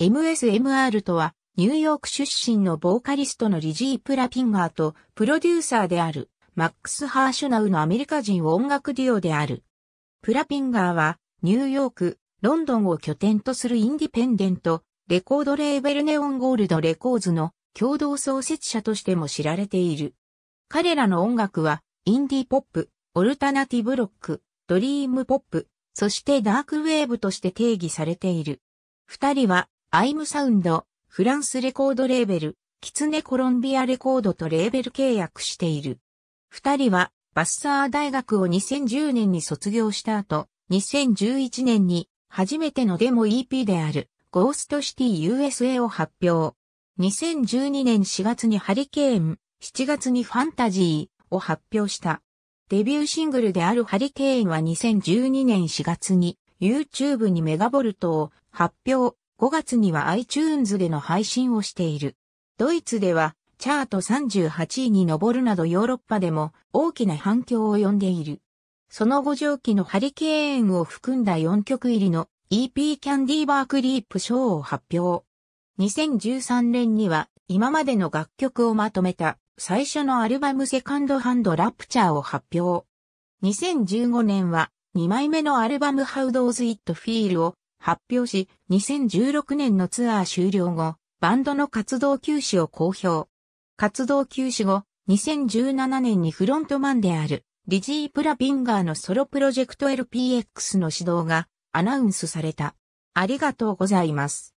MSMR とは、ニューヨーク出身のボーカリストのリジー・プラピンガーとプロデューサーであるマックス・ハーシュナウのアメリカ人音楽デュオである。プラピンガーはニューヨーク、ロンドンを拠点とするインディペンデント、レコードレーベルネオンゴールドレコーズの共同創設者としても知られている。彼らの音楽はインディポップ、オルタナティブロック、ドリームポップ、そしてダークウェーブとして定義されている。二人はアイムサウンド、フランスレコードレーベル、キツネコロンビアレコードとレーベル契約している。二人は、バッサー大学を2010年に卒業した後、2011年に、初めてのデモ EP である、ゴーストシティ USA を発表。2012年4月にハリケーン、7月にファンタジーを発表した。デビューシングルであるハリケーンは2012年4月に YouTube にメガボルトを発表。5月には iTunes での配信をしている。ドイツではチャート38位に上るなどヨーロッパでも大きな反響を呼んでいる。その後上記のハリケーンを含んだ4曲入りの EP キャンディーバークリープショーを発表。2013年には今までの楽曲をまとめた最初のアルバムセカンドハンドラプチャーを発表。2015年は2枚目のアルバム How Does It Feel を発表し、2016年のツアー終了後、バンドの活動休止を公表。活動休止後、2017年にフロントマンである、リジー・プラビンガーのソロプロジェクト LPX の指導がアナウンスされた。ありがとうございます。